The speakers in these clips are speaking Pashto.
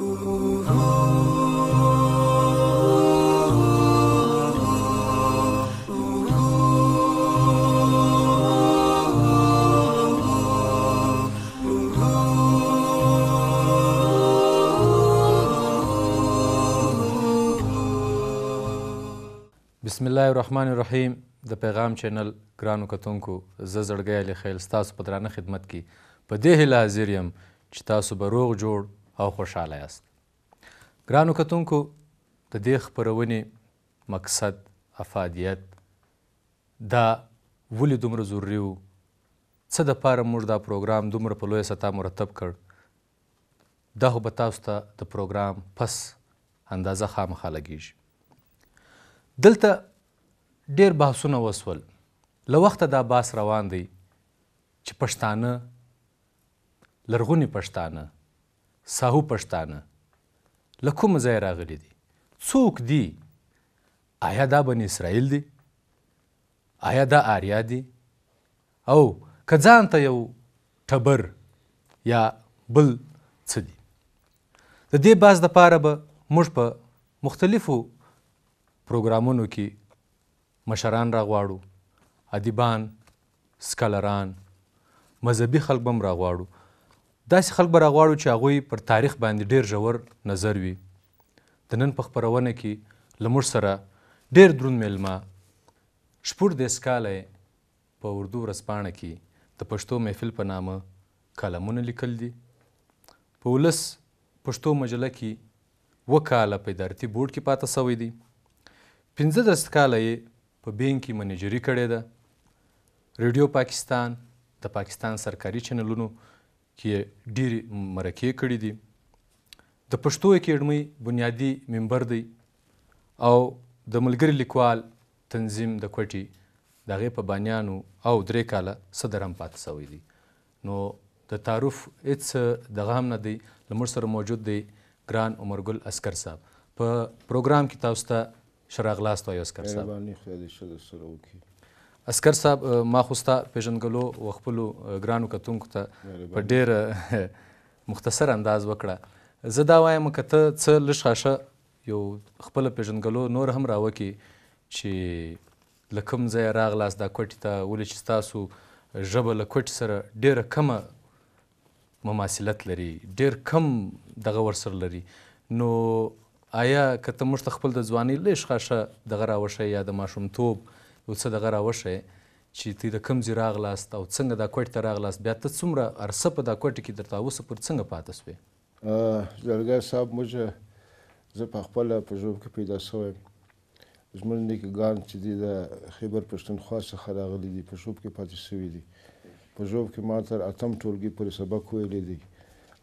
بسم الله الرحمن الرحیم د پیغام چینل ګرانو کتونکو زه زړګی علي خیل ستاسو په درانه خدمت کې په دې هیله حاضر یم چې تاسو به روغ جوړ او خوشحاله یاست ګرانو کتونکو د دې خپرونې مقصد افادیت دا ولې دومره ضروري و څه دپاره موږ دا پروګرام دومره په لویه سطح مرتب کړ دا خو به تاسو ته د پروګرام پس اندازه خامخا لګیږي دلته ډیر بحثونه وسول له وخته دا بحث روان دی چې پښتانه لرغوني پښتانه ساهو پښتانه له کوم ځای راغلي دي څوک دي آیا دا بن اسرائیل دي آیا دا آریا دي او که ځان ته یو ټبر یا بل څه دي د دې باز دپاره به موږ په مختلفو پروګرامونو کې مشران راغواړو ادیبان سکالران مذهبي خلک به هم راغواړو داسې خلک به راغواړو چې هغوی پر تاریخ باندې ډیر ژور نظر وي د نن په خپرونه کې له موږ سره ډیر دروند میلمه شپوږدېرس کاله په اردو ورځپاڼه کې د پښتو محفل په نامه کالمونه لیکل دي په ولس پښتو مجله کې و کاله په ادارتي بورډ کې پاته سوی دی پنځه درس کاله یې په بین کې منیجري کړې ده ریډیو پاکستان د پاکستان سرکاري چینلونو کې ډېری مرکې کړې دي د پښتو اکیډمۍ بنیادی ممبر دی او د ملګری لیکوال تنظیم د کوټي د هغې په بانیانو او درې کاله صدر هم پاتې سوی دی نو د تعارف هېڅ دغه هم نه دی له موږ سره موجود دی ګران عمرګل اسکر صاحب په پروګرام کې تاسو ته ښه راغلاست وایو اسکر صاحب مهرباني خدای دې ښه درسره وکړي اسکر صاحب ما خو ستا پیژنګلو و خپلو ګرانو کتونکو ته په ډېره مختصر انداز وکړه زه دا وایم که ته څه لږ ښاشه یو خپله پیژنګلو نور هم راوکې چې له کوم ځایه راغلاست دا کوټې ته ولې چې ستاسو ژبه له کوټې سره ډېره کمه مماثلت لري ډېر کم دغه ورسره لري نو آیا که ته موږ ته خپل د ځوانۍ لږ ښه دغه راوښی یا د ماشومتوب یو څه دغه راوښی چې تی د کوم ځای راغلاست او څنګه دا کوټ ته راغلاست بیا ته څومره عرصه په دا کوټ کې درته اوسه پر څنګه پاتې سوې زلګر صاحب موږ زه په خپل په ژوند کې پیدا شوی زموږ نیکګان چې دی د خیبر پښتونخوا څخه راغلي دي په ژوب کې پاتې شوي دي په ژوب کې ما تر اتم ټولګي پورې سبق ویلی دی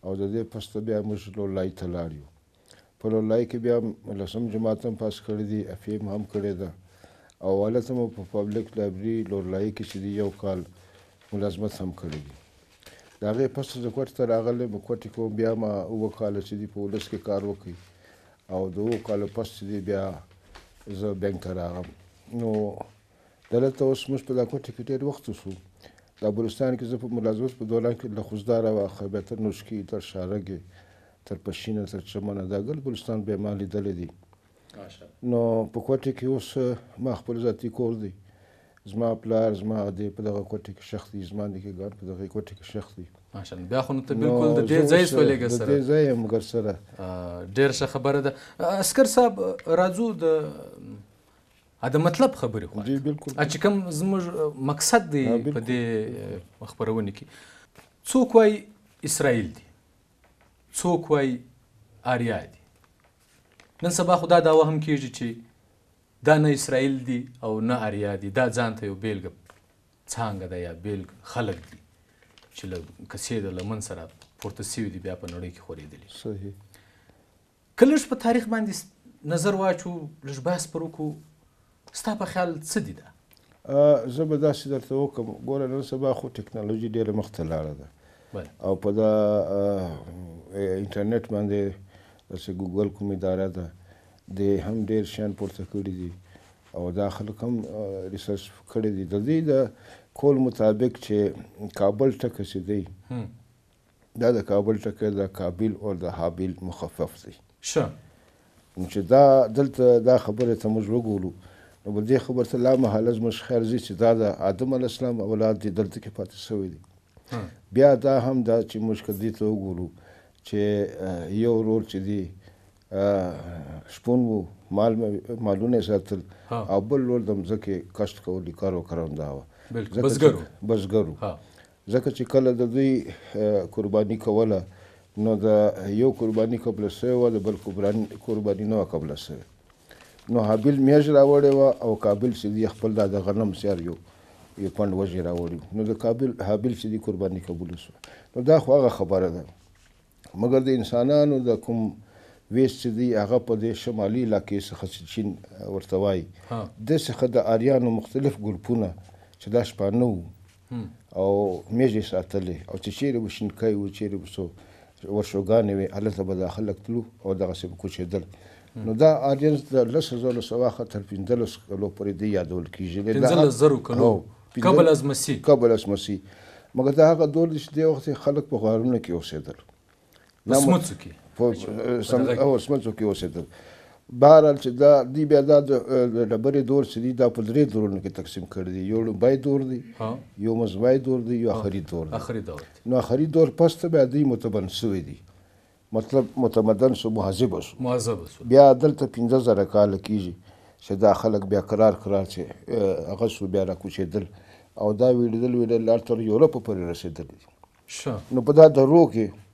او د دې پسته بیا موږ لولای ته لاړ یو په لولای کې بیا لسم جماعت هم پاس کړی دی افیم هم کړی ده اوله سم په پبلک لایبرری لورلای کې چې یو کال ملازمت هم کړی دی دا غي پس د کوټ ته راغله په کوټ کې بیا ما وکاله چې په ولس کې کار وکړي او دوه کال پس چې بیا زه بانک ته راغم نو دلته اوس موږ په دا کوټ کې ډېر وخت شو د بلوچستان کې زه په ملازمت په دوران کې له خوځدار او خیبتر نوشکی تر شارګي تر پښینه تر چمنه دا ګل بلوچستان به مالی دلې دي نو په کوټه کې اوس ما خپل ذاتی کور دی زما پلار زما د په دغه کوټه کې شخص دی زما د کې ګار په دغه کوټه کې شخص دی ماشاءالله بیا خو نو ته بالکل د دې ځای سولې ګر سره د دې ځای هم ګر سره ډیر ښه خبره ده اسکر صاحب راځو د ا د مطلب خبرې خو جی بالکل ا چې کوم زموږ مقصد دی په دې خبرونه کې څوک وای اسرائیل دی څوک وای آریا دی نن سبا خو دا دعوه هم کیږي چې دا نه اسرائیل دي او نه اریا دي دا ځان ته یو بیلګه څانګه ده یا بیلګه خلک دي چې له کسې د لمن سره پورته سوي دي بیا په نړۍ کې خورېدلي صحیح که لږ په تاریخ باندې نظر واچو لږ بحث پر وکړو ستا په خیال څه دي ده زه به داسې درته وکړم ګوره نن سبا خو ټکنالوژي ډېره مخته لاړه ده او په دا انټرنیټ باندې داسې ګوګل کوم اداره ده د هم ډیر شیان پورته کړي دي او دا خلک هم ریسرچ کړي دي د دې د کول مطابق چې کابل ټکه سي دی دا د کابل ټکه د کابل او د حابل مخفف دی شه چې دا دلته دا خبره ته موږ وګورو نو بل دې خبر ته لا محاله زموږ خیر زی چې دا د آدم علی السلام اولاد دي دلته کې پاتې شوی دي بیا دا هم دا چې موږ کدي ته وګورو چې یو رول چې دی شپون وو مال مالونه ساتل او بل رول د مزکه کشت کول کارو کروندا و بزګرو بزګرو ځکه چې کله د دوی قرباني کوله نو د یو قرباني قبل سوی و د بل قرباني نه قبل سوی نو حابیل میژ راوړی و او کابل چې دی خپل د غنم سیار یو یو پند وژې راوړی نو د کابل حابیل چې دی قرباني قبول وسو نو دا خو هغه خبره ده مګر د انسانانو د کوم ویست دی هغه په د شمالي علاقې څخه چې چین ورته وای د څخه د آریانو مختلف ګروپونه چې دا شپانه او میږي ساتلې او چې چیرې وشین کوي او چیرې وسو ورشوګانې وي هلته به داخله تلو او دغه څه کوچېدل نو دا آرینز د لس زره سوا خطر پندلس کلو پرې دی یادول کیږي دا پندلس زره کلو قبل از مسیح قبل از مسیح مګر دا هغه دول چې د وخت خلک په غارونو کې اوسېدل په سمڅو کې په سم او سمڅو کې اوسېدل بهرحال چې دا دی بیا دا د ډبرې دور چې دی دا په درې دورونو کې تقسیم کړی دی یو لومبی دور دی یو منځنی دور دی یو آخري دور دی آخري دور نو آخري دور پس ته بیا دی متبن شوی دی مطلب متمدن شو مهذب شو مهذب شو بیا دلته 15000 کال کیږي چې دا خلک بیا قرار قرار چې هغه شو بیا را کوچېدل او دا ویډیدل ویډیدل لار تر یورپ پورې رسیدل دي نو په دا درو کې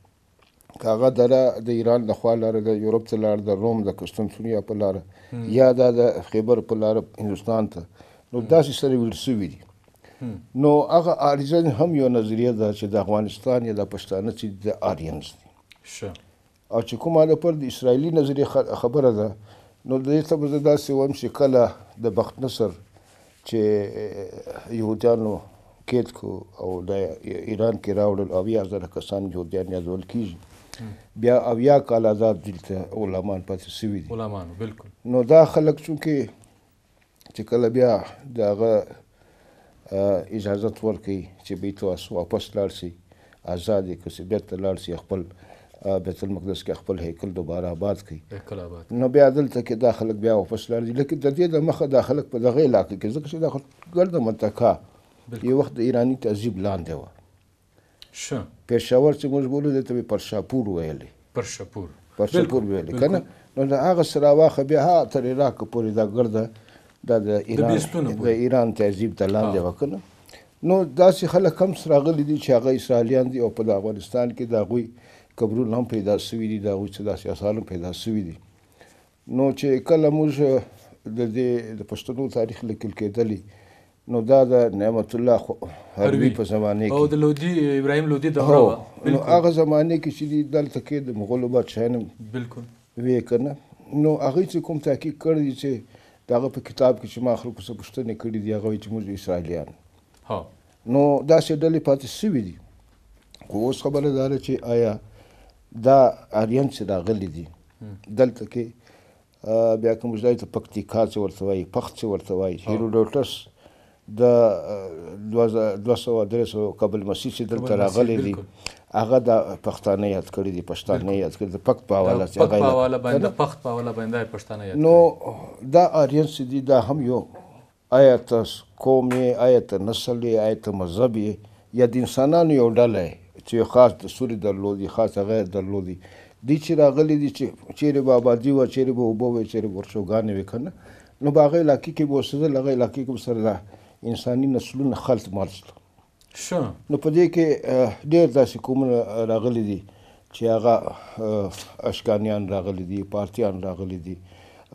کاغه دره د ایران له خوا لاره د یورپ ته لاره د روم د کستنسونیا په لاره یا دا د خیبر په لاره هندستان ته نو داسې سره ویل شوي دي نو هغه آریزن هم یو نظریه ده چې د افغانستان یا د پښتانه چې د آریانس دي او چې کومه لپاره د اسرایلی نظریه خبره ده نو د دې ته به داسې وایم چې کله د بخت نصر چې یهودیانو کېد کو او د ایران کې راوړل او یا زره کسان یهودیان یادول کیږي بیا اویا کال آزاد دلته غلامان پاتې شوي دي غلامان بالکل نو دا خلک چونکې چې کله بیا دغه اجازت ورکړي چې بیت واپس لاړ شي آزاد کړي بیرته لاړ شي خپل بیت المقدس کې خپل هیکل دوباره آباد کړي نو بیا دلته کې دا خلک بیا واپس لاړ دي لکه د دې د مخه دا خلک په دغه علاقې کې ځکه چې دا ګرده منطقه یو وخت ایرانی تعذیب لاندې وه ښه پېښور چې موږ بولو دې ته پرشاپور ویلي پرشاپور پرشاپور ویلي کنه نو دا هغه سره واخه بیا ها تر عراق پورې دا ګرځه دا د ایران د ایران تهذیب ته لاندې وکنه نو داسې خلک هم سره غلي دي چې هغه اسرائیلیان دي او په افغانستان کې دا غوي قبرونه هم پیدا سوي دي دا غوي چې داسې اثار هم پیدا سوي دي نو چې کله موږ د دې د پښتنو تاریخ لیکل کېدلی نو دا د نعمت الله هروي په زمانه کې او د لودي ابراهيم لودي دوره نو هغه زمانه کې چې دلته کې د مغول بادشاهانو بالکل وی کنه نو هغه چې کوم تحقیق کړی چې داغه په کتاب کې چې ما خلکو څخه پوښتنه کړې دي هغه چې موږ اسرائیلیان ها نو دا چې ډلې پاتې سوي دي خو اوس خبره ده چې آیا دا اریان چې راغلي دي دلته کې بیا کوم ځای ته پکتیکا چې ورته وایي پخت چې ورته وایي هیرو ډوټس د 200 قبل مسیح چې دلته راغلي دي هغه د پښتانه یاد کړی دي پښتانه یاد کړی د پښت په حواله چې هغه په حواله باندې پښت په حواله باندې پښتانه یاد نو دا آریانس دي دا هم یو آیت قومي آیت نسلي آیت مذهبي یا د انسانانو یو ډله چې خاص د سوري درلودي خاص غیر درلودي دي چې راغلي دي چې چیرې به آبادي و چیرې به اوبه و چیرې ورشوګانې وکنه نو باغې علاقې کې به اوسېدل هغه علاقې کې سره انساني نسلونه خلط مال شول شو نو په دې کې ډېر داسې قومونه راغلي دي چې هغه اشکانیان راغلي دي پارتیان راغلي دي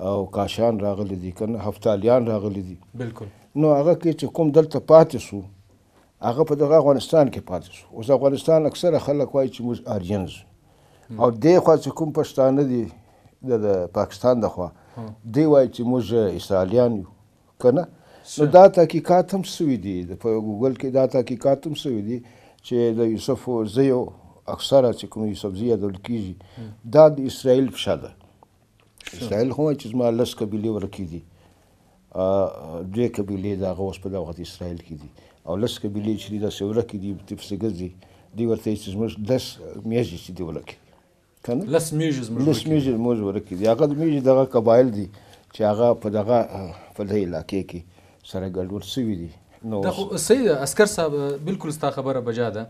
او کاشان راغلي دي کنه هفتالیان راغلي دي بالکل نو هغه کې چې کوم دلته پاتې سو هغه په دغه افغانستان کې پاتې سو اوس افغانستان اکثره خلک وایي چې موږ آریانز او دې خوا چې کوم پښتانه دي د پاکستان د خوا دی وایي چې موږ اسرائیلیان یو کنه نو دا تحقیقات هم سوي دي په ګوګل کې دا تحقیقات هم سوي دي چې د یوسف زیو اکثره چې کوم یوسف زیو د لکیږي دا د اسرائیل فشار ده اسرائیل خو چې ما لس قبيله ورکی دي دوه قبيله دا غوس په دغه اسرائیل کې دي او لس قبيله چې دا سوره کې دي په تفسګزي دی ورته چې موږ لس میږي چې دی ولکه کنه لس میږي موږ لس میږي موږ ورکه دي هغه میږي دغه قبایل دي چې هغه په دغه په دې علاقې کې سره ګډوډ شوي دي نو دا خو صحیح ده اسکر صاحب بالکل ستا خبره بجا ده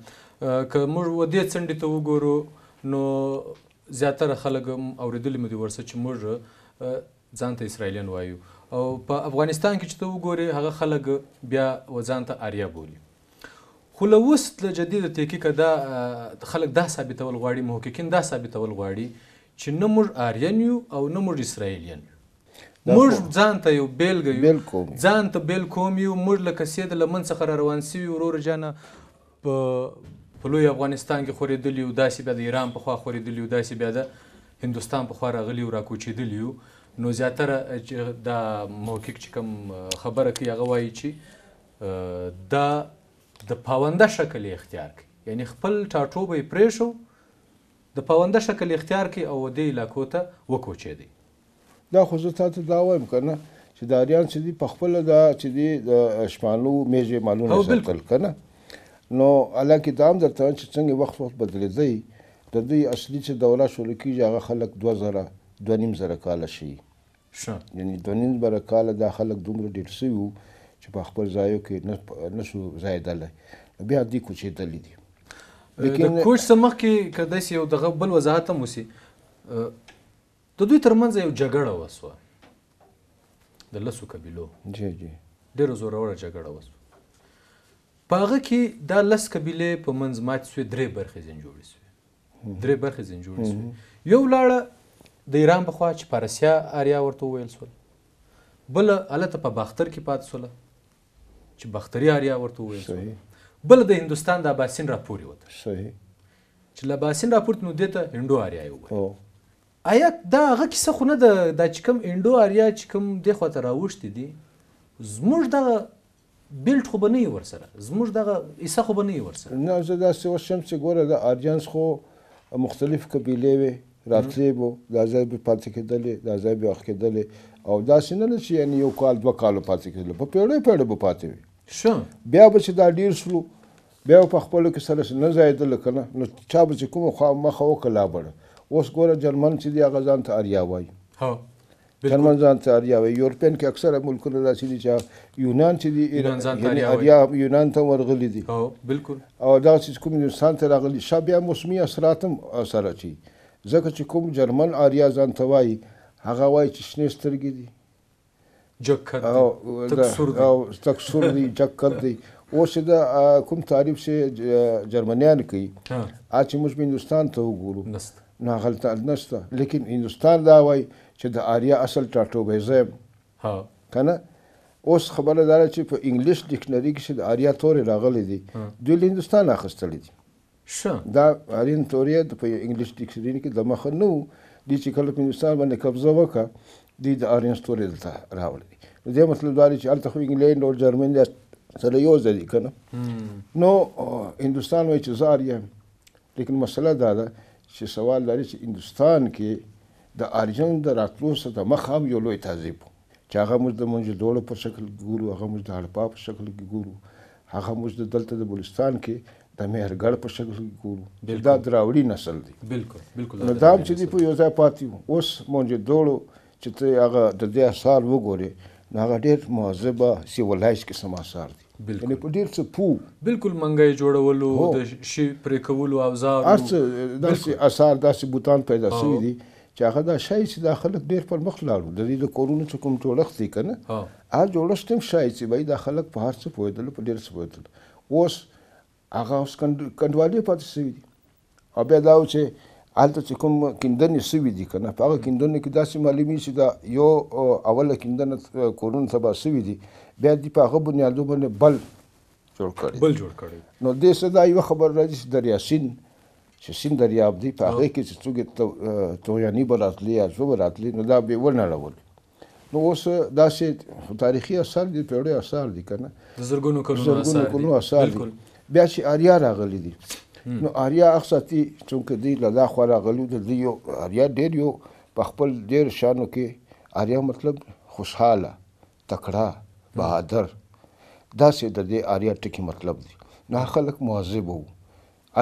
که موږ و دې څنډې ته وګورو نو زیاتره خلک اوریدلی مو دي ورسه چې موږ ځان ته اسرائیلیان وایو او په افغانستان کې چې ته وګورې هغه خلک بیا وځان ته آریا بولي خو له اوس له جدیده تحقیقه دا خلک دا ثابتول غواړي محققین دا ثابتول غواړي چې نه موږ آریان یو او نه موږ اسرائیلیان یو موږ ځان ته یو بیلګه یو ځان ته بیل کوم یو موږ لکه سید لمن څخه را روان سوي ورور جانه په په لوی افغانستان کې خورېدلی یو داسې بیا د ایران په خوا خورېدلی یو داسې بیا د هندوستان په خوا راغلی یو راکوچېدلی یو نو زیاتره چې دا موکیک چې کوم خبره کوي هغه وایي چې دا د پاونده شکل اختیار کوي یعنی خپل ټاټوبی پرېښو د پاونده شکل اختیار کوي او دې علاقو ته وکوچېدی دا خو زه تاسو دا وایم کنه چې داریان چې دی په خپل دا چې دی د شمالو میجه مالونه ساتل کنه نو الکه دام درته چې څنګه وخت وخت بدلیدي د دې اصلي چې دوله شول کیږي هغه خلک 2000 2 نیم زره کال شي شه یعنی 2 نیم زره کال دا خلک دومره ډیر شي چې په خپل ځایو کې نه شو زیدل بیا دې کوچې دلی دي لیکن کوچ سمخ کې کدا یو دغه بل وضاحت هم وسی د دوی ترمنځ یو جګړه وسوه د لسو قبیلو جی جی ډیره زوروره جګړه وسوه په هغه کې دا لس قبیلې په منځ مات سوې درې برخې ځین جوړې سوې درې برخې ځین جوړې سوې یو لاړه د ایران په خوا چې پارسیا آریا ورته وویل سول بل الته په باختر کې پات سول چې باختري آریا ورته وویل سول بل د هندستان د باسین راپوري وته صحیح چې لا باسین راپورت نو دته هندو آریا یو آیا دا هغه کیسه خو نه ده دا چې کوم انډو آریا چې کوم دې خواته راوښتي دي زموږ دغه بیلټ خو به نه وي ورسره زموږ دغه عیسه خو به نه وي ورسره نه زه داسې اوس شم چې ګوره د آریانس خو مختلف قبیلې وې راتلې به دا ځای به پاتې کېدلې دا ځای به اخ کېدلې او داسې نه ده چې یعنې یو کال دوه کاله پاتې کېدلې په پیړۍ پیړۍ به پاتې وي ښه بیا به چې دا ډېر سلو بیا په خپلو کې سره نه ځایېدل که نه نو چا به چې کومه خوا مخه وکړه لا بړه اوس ګوره جرمن چې دی هغه ځان ته اریا وایي جرمن ځان ته اریا وایي یورپین کې اکثره ملکونه راسي دي چې یونان چې دی ایران ځان ته اریا یونان ته ورغلي دي او بالکل او دا چې کوم انسان ته راغلي شابه موسمي اثراتم اثر اچي ځکه چې کوم جرمن اریا ځان ته وایي هغه وایي چې شنه سترګې دي جکت او تکسر دي او تکسر دي جکت دي اوس دا کوم تعریف چې جرمنیان کوي ا چې موږ هندستان ته وګورو نو هلته نشته لیکن هندوستان دا وای چې د آریا اصل ټاټوبیزم ها کنه اوس خبره دا چې په انګلیش ډکشنری کې د آریا تورې راغلي دي دوی له هندوستان اخیستلې دي شه دا آرین تورې په انګلیش ډکشنری کې د مخ نو دي چې کله په هندوستان باندې قبضه وکړه دي د آرین تورې دلته راوړل دي نو دا مطلب دا چې هلته خو انګلند او جرمن سره یو ځای کنه نو هندوستان وایي چې زار یم لیکن مسله دا ده چې سوال لري چې هندستان کې د آریان د راتلو سره د مخ هم یو لوی تعذیب چې هغه موږ د مونږ دوله په شکل ګورو هغه موږ د هړپا په شکل ګورو هغه موږ د دلته د بلوچستان کې د مهرګړ په شکل ګورو دا دراوړي نسل دی بالکل بالکل نو دا چې دی په یو ځای پاتې وو اوس مونږ دوله چې ته هغه د دې اثار وګورې نو هغه ډېر مواظبه سیولایز قسم اثار دي بالکل په ډیر څه پو بالکل منګي جوړولو د شی پرې کولو اوزار ارڅ داسې اثر داسې بوتان پیدا شوی دي چې هغه دا شای چې دا خلک ډیر پر مخ لاړو د دې د کورونو څخه کوم جوړښت دی کنه ها جوړښت هم شای چې وای دا خلک په هر څه پوهېدل په ډیر څه پوهېدل اوس هغه اوس کندوالې پاتې شوی دي او بیا دا و چې هلته چې کوم کیندنې سوي دي که نه په هغه کیندنو کې داسې معلومي چې دا یو اوله کیندنه کورونو تباه سوي دي بیا دي په هغه بنیادو باندې بل جوړ کړی بل جوړ کړی نو دې څه دا یوه خبر راځي چې دریا سین چې سین دریاب دی په هغې کې چې څوک تویاني به راتلي یا زه به راتلي نو دا به یې ونړولي نو اوس داسې تاریخي اثار دي پیړیو اثار دي که نه د زرګونو کلونو اثار دي بیا چې آریا راغلي دي نو آریا اخصاتی چې دوی له دا خوا راغلي د دوی یو آریا ډېر یو په خپل ډېر شانو کې آریا مطلب خوشحاله تکړه بهادر داسې د دې آریا ټکي مطلب دی نو خلک مواظب وو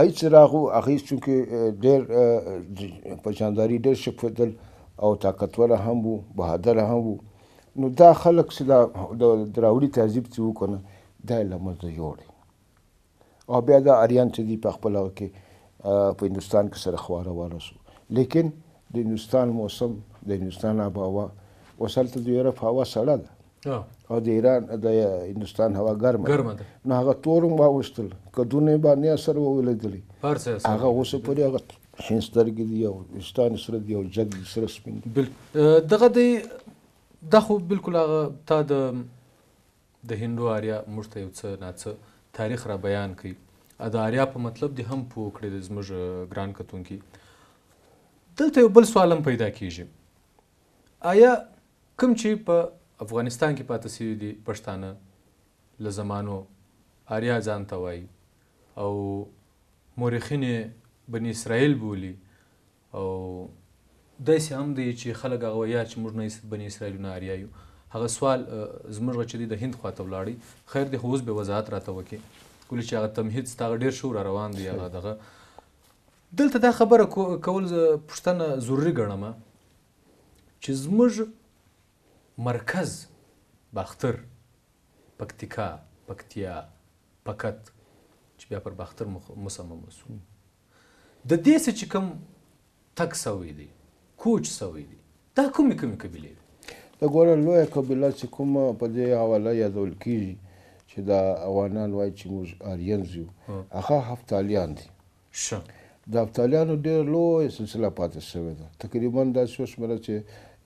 آی چراغو هغه چې ډېر په جانداري ډېر شکفتل او طاقتور هم وو بهادر هم وو نو دا خلک چې د دراوړي تهذیب چې وکړه دا لمزه جوړي او بیا دا اریان چې دی په خپل کې په هندستان کې سره خواره واله شو لیکن د هندستان موسم د هندستان آب هوا وصل ته د یورپ هوا سړه ده او د ایران د هندستان هوا ګرمه ګرمه ده نو هغه تورم واوستل کدونه باندې اثر ولیدلی هغه اوس پورې هغه شین سترګې دي او هندستان سره دی او جګ سره سپین دي دغه دی دا خو بالکل هغه تا د د هندو آریا موږ ته یو څه ناڅه تاریخ را بیان کړي د آریا په مطلب دې هم پوه کړي د زموږ ګران کتونکي دلته یو بل سوال هم پیدا کیږي آیا کوم چې په افغانستان کې پاتې سوي دي پښتانه له زمانو آریا ځان ته وایي او مورخین بنی اسرائیل بولی او داسې هم دی چې خلک هغه یا چې موږ نه بنی اسرائیل نه آریا یو هغه سوال زموږ چې د هند خواته ولاړی خیر د هوز به وضاحت راته وکي کله چې هغه تمهید ستغه ډیر شو را روان دی هغه دغه دلته دا خبره کول پښتنه ضروری ګڼم چې زموږ مرکز باختر پکتیکا پکتیا پکت چې بیا پر باختر مصمم وسو د دې څه چې کوم تک سوي دي کوچ سوي دي دا کومې کومې قبیلې دي د ګوره لویه قبیله چې کومه په دې حواله یادول کیږي چې دا افغانان وایي چې موږ آریانز یو هغه هفتالیان دي ښه د هفتالیانو ډېر لویه سلسله پاتې شوې ده تقریبا داسې وشمېره چې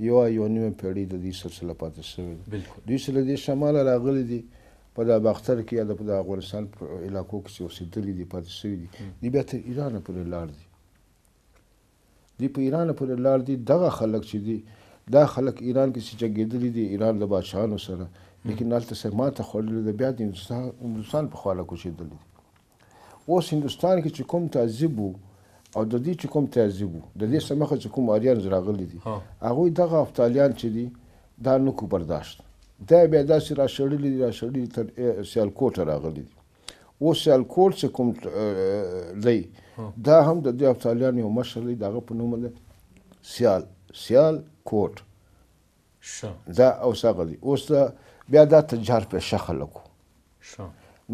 یوه یوه نیمه پېړۍ د دې سلسله پاتې شوې ده دوی چې له دې شماله راغلي دي په د باختر کې یا د په افغانستان په علاقو کې چې اوسېدلي دي پاتې شوي دي دوی بیا تر ایران پورې لاړ دي دوی په ایران پورې لاړ دي دغه خلک چې دي دا خلک ایران کې چې جنګېدلي دي ایران د بادشاهانو سره لیکن هلته سر ماته خوړلې ده بیا د هندوستان په خواله کوچېدلي دي اوس هندوستان کې چې کوم تعذیب و او د دې چې کوم تعذیب و د دې سمخه چې کوم آریان راغلي دي هغوی دغه افتالیان چې دي دا نه کو برداشت دا بیا داسې راشړلي دي راشړلي تر سیالکوټه راغلي دي اوس سیالکوټ چې کوم دی دا هم د دې افتالیان یو مشر دی د هغه په نوم ده سیال سیال کوټ دا اوس غلي اوس بیا دا تجار په شخلکو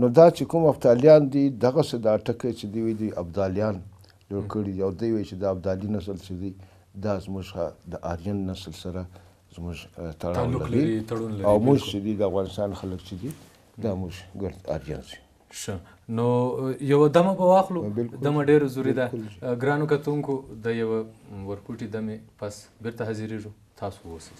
نو دا چې کوم ابدالیان دي دغه څه دا ټکه چې دی دی ابدالیان جوړ کړی یو دی چې د ابدالي نسل څخه دی دا زموږ د آریان نسل سره زموږ تړاو لري او موږ چې دی د افغانستان خلک چې دی دا موږ ګرد آریان شي ښه نو یو دمه په واخلو دمه ډیره ضروری ده ګرانو کتونکو د یو ورکوټي دمه پس بیرته حاضرېږو 他说是。